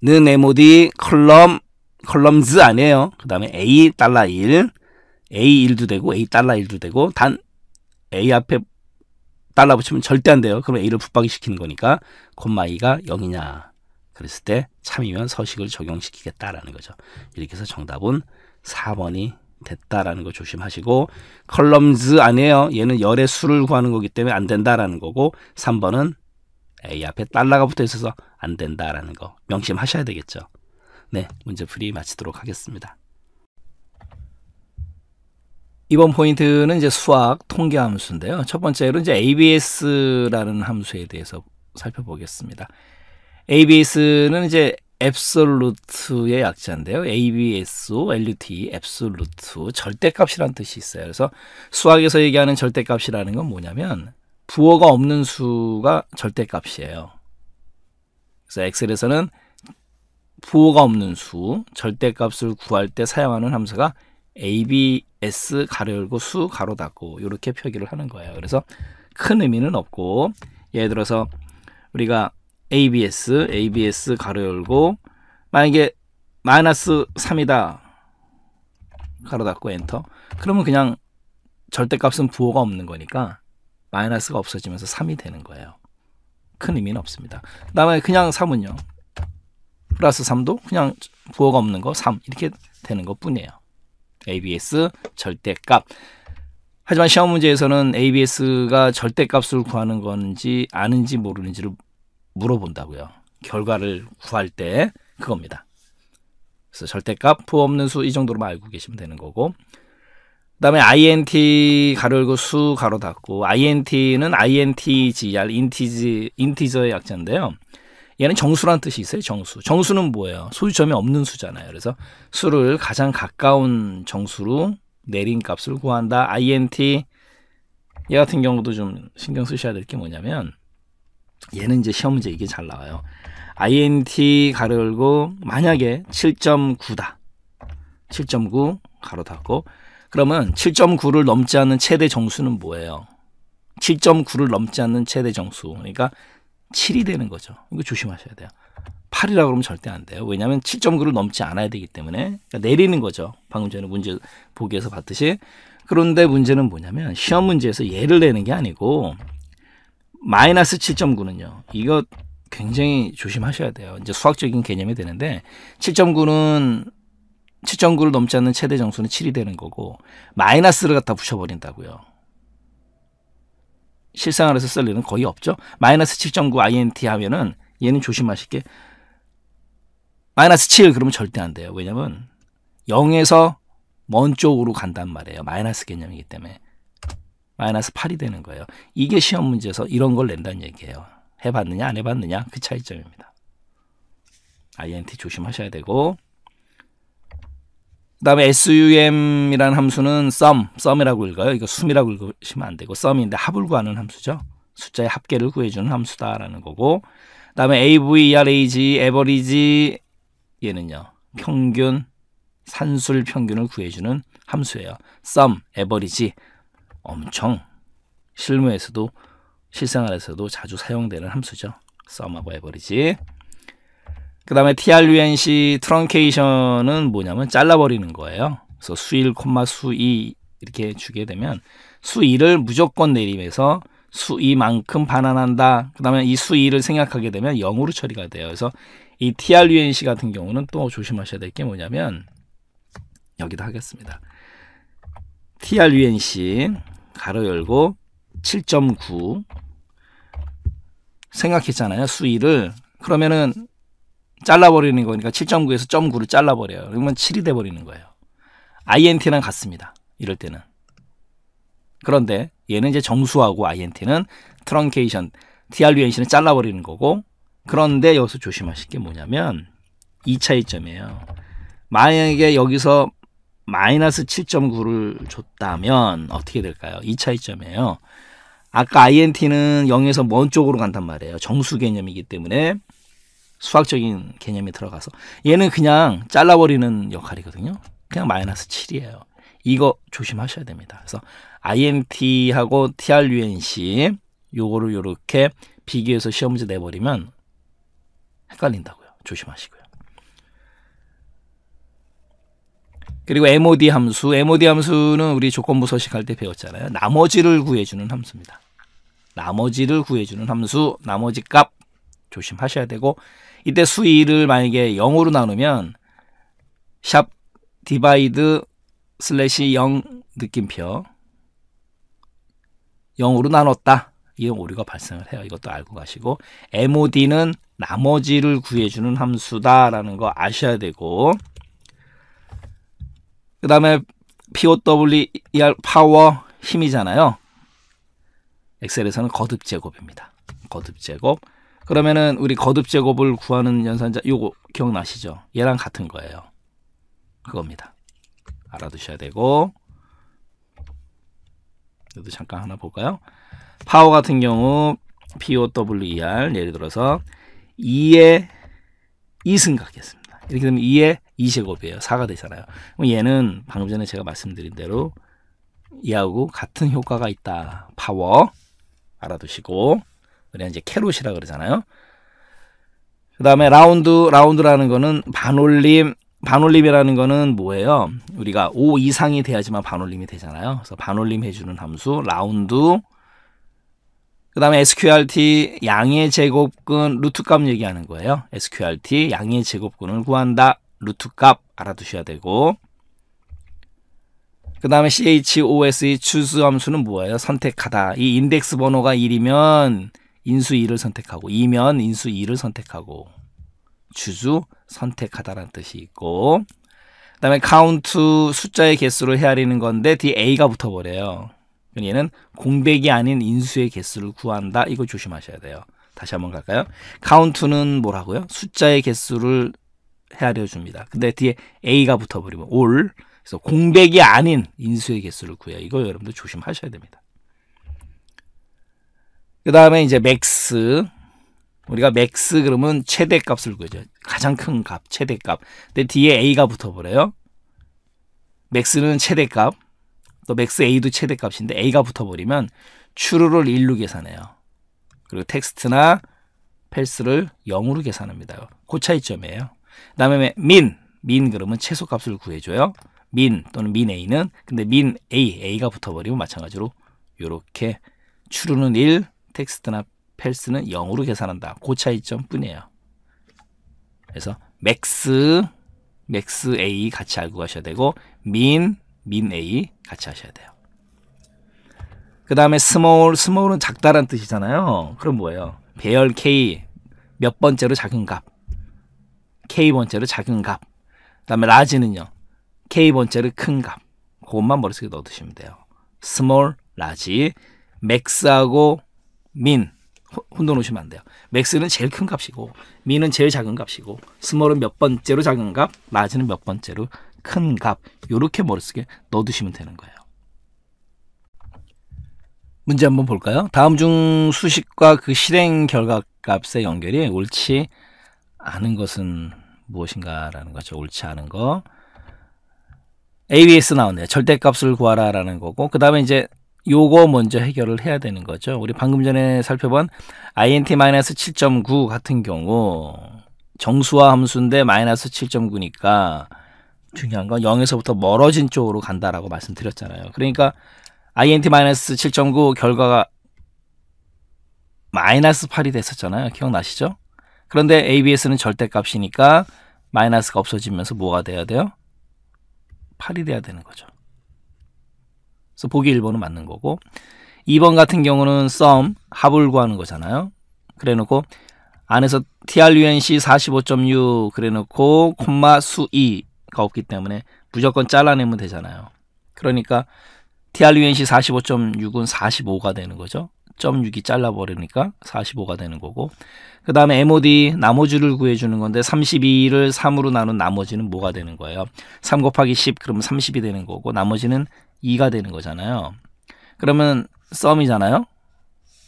MOD 컬럼 컬럼즈 아니에요. 그 다음에 A 달러 1 A 1도 되고 A 달러 1도 되고 단 A 앞에 달러 붙이면 절대 안 돼요. 그럼 A를 붙박이 시키는 거니까 콤마 2가 0이냐 그랬을 때 참이면 서식을 적용시키겠다라는 거죠. 이렇게 해서 정답은 4번이 됐다라는 거 조심하시고 컬럼즈 아니에요. 얘는 열의 수를 구하는 거기 때문에 안 된다라는 거고 3번은 A 앞에 달러가 붙어 있어서 안 된다라는 거 명심하셔야 되겠죠. 네, 문제 풀이 마치도록 하겠습니다. 이번 포인트는 이제 수학 통계 함수인데요. 첫 번째로 이제 ABS라는 함수에 대해서 살펴보겠습니다. ABS는 이제 앱솔루트의 약자인데요. ABSO, LUT, 앱솔루트, 절대값이란 뜻이 있어요. 그래서 수학에서 얘기하는 절대값이라는 건 뭐냐면 부호가 없는 수가 절대값이에요. 그래서 엑셀에서는 부호가 없는 수, 절대값을 구할 때 사용하는 함수가 ABS 가로 열고 수 가로 닫고 이렇게 표기를 하는 거예요. 그래서 큰 의미는 없고 예를 들어서 우리가 abs, abs 가로 열고 만약에 마이너스 3이다. 가로 닫고 엔터. 그러면 그냥 절대값은 부호가 없는 거니까 마이너스가 없어지면서 3이 되는 거예요. 큰 의미는 없습니다. 그 다음에 그냥 3은요. 플러스 3도 그냥 부호가 없는 거 3 이렇게 되는 것 뿐이에요. ABS 절대값. 하지만 시험 문제에서는 ABS가 절대값을 구하는 건지 아는지 모르는지를 물어본다고요. 결과를 구할 때 그겁니다. 그래서 절대값 부 없는 수 이 정도로만 알고 계시면 되는 거고 그 다음에 int 가로 열고 수 가로 닫고 int는 intgr 인티지 인티저의 약자인데요. 얘는 정수란 뜻이 있어요. 정수. 정수는 뭐예요? 소유점이 없는 수잖아요. 그래서 수를 가장 가까운 정수로 내린 값을 구한다. int 얘 같은 경우도 좀 신경 쓰셔야 될 게 뭐냐면 얘는 이제 시험 문제 이게 잘 나와요. INT 가로 고 만약에 7.9다. 7.9 가로 닫고 그러면 7.9를 넘지 않는 최대 정수는 뭐예요? 7.9를 넘지 않는 최대 정수. 그러니까 7이 되는 거죠. 이거 조심하셔야 돼요. 8이라고 그러면 절대 안 돼요. 왜냐하면 7.9를 넘지 않아야 되기 때문에 그러니까 내리는 거죠. 방금 전에 문제 보기에서 봤듯이. 그런데 문제는 뭐냐면 시험 문제에서 예를 내는 게 아니고 마이너스 7.9는요. 이거 굉장히 조심하셔야 돼요. 이제 수학적인 개념이 되는데 7.9는 7.9를 넘지 않는 최대 정수는 7이 되는 거고 마이너스를 갖다 붙여버린다고요. 실생활에서 쓸 일은 거의 없죠. 마이너스 7.9 INT 하면은 얘는 조심하실 게 마이너스 7 그러면 절대 안 돼요. 왜냐면 0에서 먼 쪽으로 간단 말이에요. 마이너스 개념이기 때문에. 마이너스 8이 되는 거예요. 이게 시험 문제에서 이런 걸 낸다는 얘기예요. 해봤느냐 안 해봤느냐 그 차이점입니다. INT 조심하셔야 되고 그 다음에 SUM이라는 함수는 sum, sum이라고 읽어요. 이거 sum이라고 읽으시면 안 되고 sum인데 합을 구하는 함수죠. 숫자의 합계를 구해주는 함수다라는 거고 그 다음에 AV, e, r a g average 얘는요. 평균, 산술 평균을 구해주는 함수예요. sum, average 엄청 실무에서도 실생활에서도 자주 사용되는 함수죠. 썸하고 에버리지. 그 다음에 trunc, a t i o n 은 뭐냐면 잘라버리는 거예요. 그래서 수1, 콤마 수2 이렇게 주게 되면 수2를 무조건 내림해서 수2만큼 반환한다. 그 다음에 이 수2를 생략하게 되면 0으로 처리가 돼요. 그래서 이 trunc 같은 경우는 또 조심하셔야 될 게 뭐냐면 여기다 하겠습니다. trunc 가로 열고 7.9 생각했잖아요. 수위를. 그러면은 잘라버리는 거니까 7.9에서 0 9를 잘라버려요. 그러면 7이 돼버리는 거예요. INT랑 같습니다. 이럴 때는. 그런데 얘는 이제 정수하고 INT는 트렁케이션, TRUNC는 잘라버리는 거고 그런데 여기서 조심하실 게 뭐냐면 2 차이점이에요. 만약에 여기서 마이너스 7.9를 줬다면 어떻게 될까요? 이 차이점이에요. 아까 INT는 0에서 먼 쪽으로 간단 말이에요. 정수 개념이기 때문에 수학적인 개념이 들어가서 얘는 그냥 잘라버리는 역할이거든요. 그냥 마이너스 7이에요. 이거 조심하셔야 됩니다. 그래서 INT하고 TRUNC 요거를 요렇게 비교해서 시험 지 내버리면 헷갈린다고요. 조심하시고요. 그리고 MOD 함수, MOD 함수는 우리 조건부 서식할 때 배웠잖아요. 나머지를 구해주는 함수입니다. 나머지를 구해주는 함수, 나머지 값 조심하셔야 되고 이때 수위를 만약에 0으로 나누면 샵 디바이드 슬래시 0 느낌표 0으로 나눴다. 이런 오류가 발생을 해요. 이것도 알고 가시고 MOD는 나머지를 구해주는 함수다라는 거 아셔야 되고 그 다음에 e POWER 파워 힘이잖아요. 엑셀에서는 거듭 제곱입니다. 거듭 제곱. 그러면은 우리 거듭 제곱을 구하는 연산자 요거 기억나시죠? 얘랑 같은 거예요. 그겁니다. 알아두셔야 되고 여기도 잠깐 하나 볼까요? 파워 같은 경우 POWER 예를 들어서 2의 2승각이었습니다. 이렇게 되면 2의 2제곱이에요. 4가 되잖아요. 그럼 얘는 방금 전에 제가 말씀드린 대로 얘하고 같은 효과가 있다. 파워 알아두시고 그래 이제 캐롯이라 그러잖아요. 그 다음에 라운드 라운드라는 거는 반올림 반올림이라는 거는 뭐예요? 우리가 5 이상이 돼야지만 반올림이 되잖아요. 그래서 반올림 해주는 함수 라운드 그 다음에 SQRT 양의 제곱근 루트 값 얘기하는 거예요. SQRT 양의 제곱근을 구한다. 루트 값 알아두셔야 되고 그 다음에 CHOS의 e 추수 함수는 뭐예요? 선택하다. 이 인덱스 번호가 1이면 인수 2를 선택하고 2면 인수 2를 선택하고 주수 선택하다라는 뜻이 있고 그 다음에 카운트 숫자의 개수를 헤아리는 건데 뒤에 A가 붙어버려요. 얘는 공백이 아닌 인수의 개수를 구한다. 이거 조심하셔야 돼요. 다시 한번 갈까요? 카운트는 뭐라고요? 숫자의 개수를 헤아려 줍니다. 근데 뒤에 a가 붙어버리면 올. 그래서 공백이 아닌 인수의 개수를 구해야 이거 여러분들 조심하셔야 됩니다. 그 다음에 이제 맥스 우리가 맥스 그러면 최대값을 구해줘요 가장 큰 값, 최대값. 근데 뒤에 a가 붙어버려요. 맥스는 최대값, 또 맥스 a도 최대값인데 a가 붙어버리면 추루를 1로 계산해요. 그리고 텍스트나 펠스를 0으로 계산합니다. 고 그 차이점이에요. 그다음에 민, 민 그러면 최소값을 구해줘요. 민 또는 민 A는 근데 민 A, A가 붙어버리면 마찬가지로 이렇게 추루는 1, 텍스트나 펠스는 0으로 계산한다. 고그 차이점뿐이에요. 그래서 맥스, 맥스 A 같이 알고 가셔야 되고 민, 민 A 같이 하셔야 돼요. 그 다음에 스몰, 스몰은 작다란 뜻이잖아요. 그럼 뭐예요? 배열 K 몇 번째로 작은 값. K번째로 작은 값. 그 다음에 라지는요. K번째로 큰 값. 그것만 머릿속에 넣어두시면 돼요. 스몰, 라지, 맥스하고 민. 혼돈 오시면 안 돼요. 맥스는 제일 큰 값이고 미은 제일 작은 값이고 스몰은 몇 번째로 작은 값, 라지는 몇 번째로 큰 값. 요렇게 머릿속에 넣어두시면 되는 거예요. 문제 한번 볼까요? 다음 중 수식과 그 실행 결과 값의 연결이 옳지 않은 것은 무엇인가라는 거죠. 옳지 않은 거. ABS 나오네요. 절대값을 구하라라는 거고 그 다음에 이제 요거 먼저 해결을 해야 되는 거죠. 우리 방금 전에 살펴본 int-7.9 같은 경우 정수화 함수인데 마이너스 7.9니까 중요한 건 0에서부터 멀어진 쪽으로 간다라고 말씀드렸잖아요. 그러니까 int-7.9 결과가 마이너스 8이 됐었잖아요. 기억나시죠? 그런데 ABS는 절대값이니까 마이너스가 없어지면서 뭐가 돼야 돼요? 8이 돼야 되는 거죠. 그래서 보기 1번은 맞는 거고 2번 같은 경우는 썸 합을 구하는 거잖아요. 그래 놓고 안에서 TRUNC 45.6 그래 놓고 콤마 수 2가 없기 때문에 무조건 잘라내면 되잖아요. 그러니까 TRUNC 45.6은 45가 되는 거죠. 0.6이 잘라버리니까 45가 되는 거고 그 다음에 MOD 나머지를 구해주는 건데 32를 3으로 나눈 나머지는 뭐가 되는 거예요? 3 곱하기 10 그러면 30이 되는 거고 나머지는 2가 되는 거잖아요. 그러면 썸이잖아요.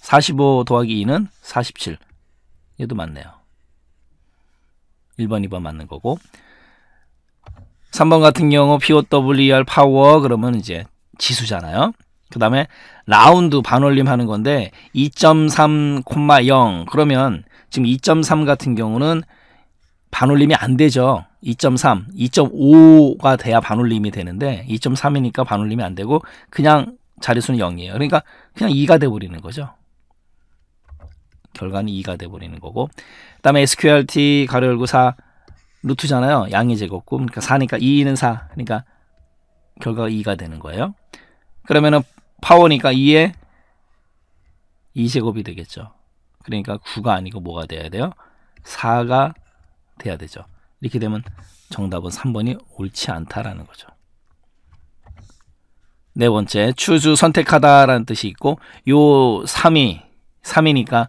45 더하기 2는 47. 얘도 맞네요. 1번, 2번 맞는 거고 3번 같은 경우 e POWER 파워 그러면 이제 지수잖아요. 그 다음에 라운드 반올림 하는 건데 2.3,0 그러면 지금 2.3 같은 경우는 반올림이 안 되죠. 2.3, 2.5가 돼야 반올림이 되는데 2.3이니까 반올림이 안 되고 그냥 자리수는 0이에요. 그러니까 그냥 2가 돼버리는 거죠. 결과는 2가 돼버리는 거고 그 다음에 s q r t 가로 열고 4 루트잖아요. 양의 제곱꿈 그러니까 4니까 2는 4 그러니까 결과가 2가 되는 거예요. 그러면은 파워니까 2에 2제곱이 되겠죠. 그러니까 9가 아니고 뭐가 돼야 돼요? 4가 돼야 되죠. 이렇게 되면 정답은 3번이 옳지 않다라는 거죠. 네 번째, 추주 선택하다라는 뜻이 있고 요 3이 3이니까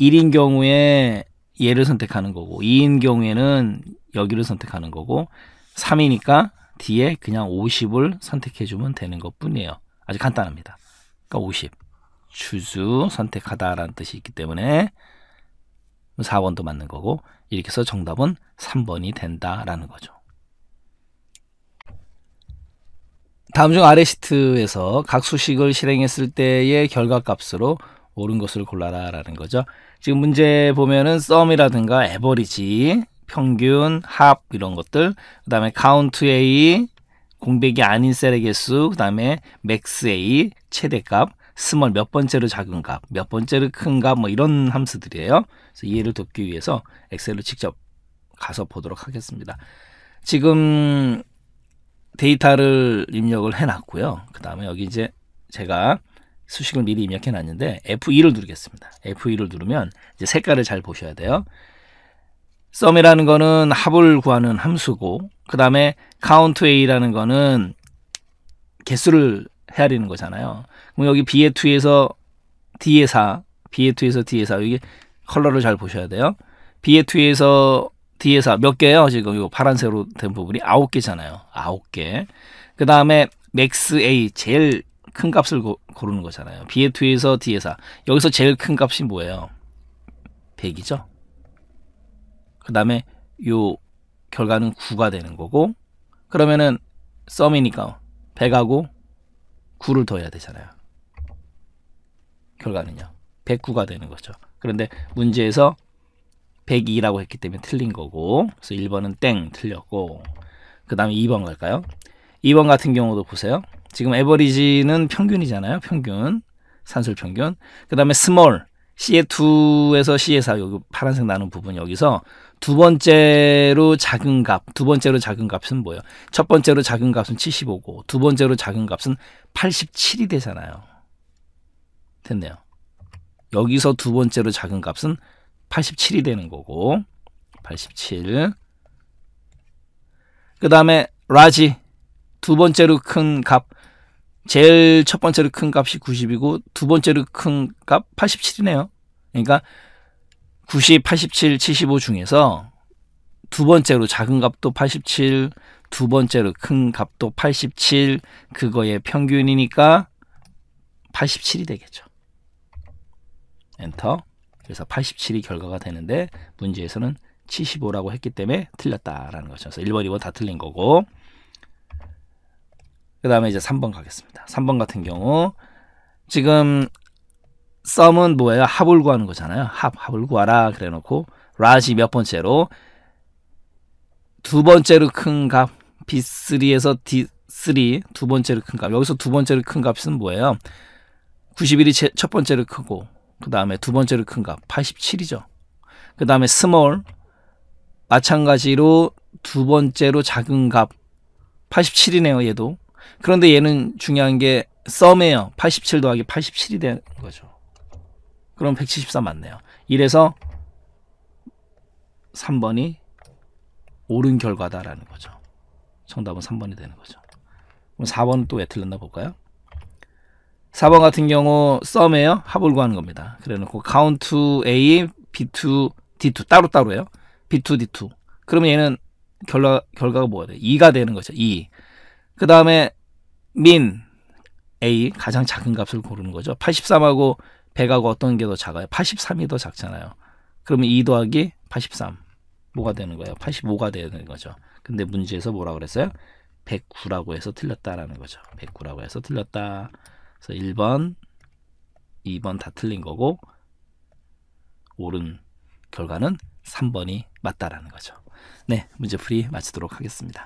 1인 경우에 얘를 선택하는 거고 2인 경우에는 여기를 선택하는 거고 3이니까 뒤에 그냥 50을 선택해 주면 되는 것뿐이에요. 아주 간단합니다. 그러니까 50. 추수 선택하다라는 뜻이 있기 때문에 4번도 맞는 거고 이렇게 해서 정답은 3번이 된다라는 거죠. 다음 중 아래 시트에서 각 수식을 실행했을 때의 결과값으로 옳은 것을 골라라라는 거죠. 지금 문제 보면은 썸이라든가 에버리지, 평균, 합 이런 것들, 그다음에 count A, 공백이 아닌 셀의 개수, 그 다음에 맥스A, 최대값, 스몰 몇 번째로 작은 값, 몇 번째로 큰 값, 뭐 이런 함수들이에요. 그래서 이해를 돕기 위해서 엑셀로 직접 가서 보도록 하겠습니다. 지금 데이터를 입력을 해놨고요. 그 다음에 여기 이제 제가 수식을 미리 입력해놨는데 F2를 누르겠습니다. F2를 누르면 이제 색깔을 잘 보셔야 돼요. 썸이라는 거는 합을 구하는 함수고 그 다음에 countA라는 거는 개수를 헤아리는 거잖아요. 그럼 여기 B의 2에서 D의 4, B의 2에서 D의 4 이게 컬러를 잘 보셔야 돼요. B의 2에서 D의 4 몇 개요? 지금 이거 파란색으로 된 부분이 9개잖아요. 9개. 그 다음에 max A 제일 큰 값을 고, 고르는 거잖아요. B의 2에서 D의 4 여기서 제일 큰 값이 뭐예요? 100이죠. 그 다음에 요 결과는 9가 되는 거고 그러면은 썸이니까 100하고 9를 더해야 되잖아요. 결과는요. 109가 되는 거죠. 그런데 문제에서 102라고 했기 때문에 틀린 거고 그래서 1번은 땡 틀렸고 그 다음에 2번 갈까요? 2번 같은 경우도 보세요. 지금 에버리지는 평균이잖아요. 평균 산술 평균 그 다음에 스몰 CA2에서 CA4 여기 파란색 나는 부분 여기서 두 번째로 작은 값, 두 번째로 작은 값은 뭐예요? 첫 번째로 작은 값은 75고 두 번째로 작은 값은 87이 되잖아요. 됐네요. 여기서 두 번째로 작은 값은 87이 되는 거고 87. 그 다음에 라지 두 번째로 큰값 제일 첫 번째로 큰 값이 90이고 두 번째로 큰 값 87이네요. 그러니까 90, 87, 75 중에서 두 번째로 작은 값도 87, 두 번째로 큰 값도 87, 그거의 평균이니까 87이 되겠죠. 엔터. 그래서 87이 결과가 되는데 문제에서는 75라고 했기 때문에 틀렸다라는 거죠. 그래서 1번, 2번 다 틀린 거고 그 다음에 이제 3번 가겠습니다. 3번 같은 경우 지금 썸은 뭐예요? 합을 구하는 거잖아요. 합, 합을 구하라 그래 놓고 라시 몇 번째로 두 번째로 큰 값 B3에서 D3 두 번째로 큰 값. 여기서 두 번째로 큰 값은 뭐예요? 91이 첫 번째로 크고 그 다음에 두 번째로 큰 값 87이죠. 그 다음에 스몰 마찬가지로 두 번째로 작은 값 87이네요. 얘도 그런데 얘는 중요한 게 썸이에요. 87 더하기 87이 된 거죠. 그럼 174 맞네요. 이래서 3번이 옳은 결과다라는 거죠. 정답은 3번이 되는 거죠. 그럼 4번은 또 왜 틀렸나 볼까요? 4번 같은 경우 썸이에요. 합을 구하는 겁니다. 그래놓고 count A, B2, D2 따로따로예요. B2, D2. 그러면 얘는 결과, 결과가 뭐가 돼요? 2가 되는 거죠. 2. E. 그 다음에 민 A 가장 작은 값을 고르는 거죠. 83하고 100하고 어떤 게 더 작아요? 83이 더 작잖아요. 그러면 2 더하기 83 뭐가 되는 거예요? 85가 되는 거죠. 근데 문제에서 뭐라 그랬어요? 109라고 해서 틀렸다라는 거죠. 109라고 해서 틀렸다. 그래서 1번, 2번 다 틀린 거고 옳은 결과는 3번이 맞다라는 거죠. 네, 문제풀이 마치도록 하겠습니다.